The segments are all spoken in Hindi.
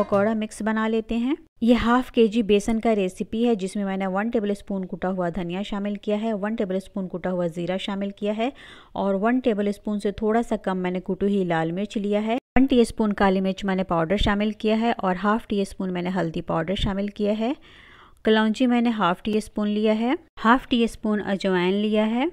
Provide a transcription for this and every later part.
पकौड़ा मिक्स बना लेते हैं ये हाफ के जी बेसन का रेसिपी है जिसमें मैंने वन टेबल स्पून कुटा हुआ धनिया शामिल किया है वन टेबल स्पून कुटा हुआ ज़ीरा शामिल किया है और वन टेबल स्पून से थोड़ा सा कम मैंने कुटी हुई लाल मिर्च लिया है वन टी स्पून काली मिर्च मैंने पाउडर शामिल किया है और हाफ टी स्पून मैंने हल्दी पाउडर शामिल किया है कलौची मैंने हाफ टी स्पून लिया है हाफ टी स्पून अजवाइन लिया है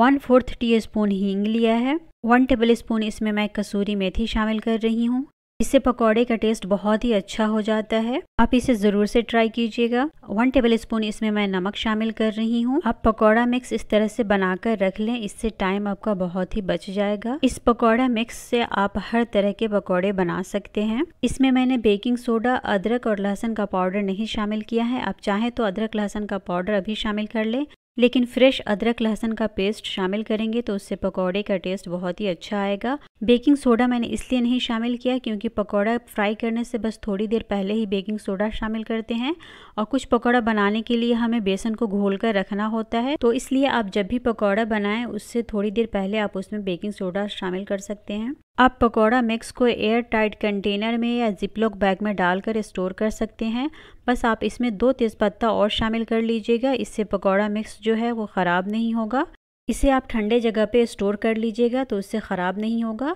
वन फोर्थ टी स्पून हींग लिया है वन टेबल स्पून इसमें मैं कसूरी मेथी शामिल कर रही हूँ इससे पकौड़े का टेस्ट बहुत ही अच्छा हो जाता है आप इसे ज़रूर से ट्राई कीजिएगा वन टेबल स्पून इसमें मैं नमक शामिल कर रही हूँ आप पकौड़ा मिक्स इस तरह से बनाकर रख लें इससे टाइम आपका बहुत ही बच जाएगा इस पकौड़ा मिक्स से आप हर तरह के पकौड़े बना सकते हैं इसमें मैंने बेकिंग सोडा अदरक और लहसन का पाउडर नहीं शामिल किया है आप चाहें तो अदरक लहसन का पाउडर अभी शामिल कर ले लेकिन फ्रेश अदरक लहसुन का पेस्ट शामिल करेंगे तो उससे पकौड़े का टेस्ट बहुत ही अच्छा आएगा बेकिंग सोडा मैंने इसलिए नहीं शामिल किया क्योंकि पकौड़ा फ्राई करने से बस थोड़ी देर पहले ही बेकिंग सोडा शामिल करते हैं और कुछ पकौड़ा बनाने के लिए हमें बेसन को घोल कर रखना होता है तो इसलिए आप जब भी पकौड़ा बनाएं उससे थोड़ी देर पहले आप उसमें बेकिंग सोडा शामिल कर सकते हैं आप पकौड़ा मिक्स को एयर टाइट कंटेनर में या जिपलॉक बैग में डालकर स्टोर कर सकते हैं बस आप इसमें दो तेज़पत्ता और शामिल कर लीजिएगा इससे पकौड़ा मिक्स जो है वो ख़राब नहीं होगा इसे आप ठंडे जगह पे स्टोर कर लीजिएगा तो उससे ख़राब नहीं होगा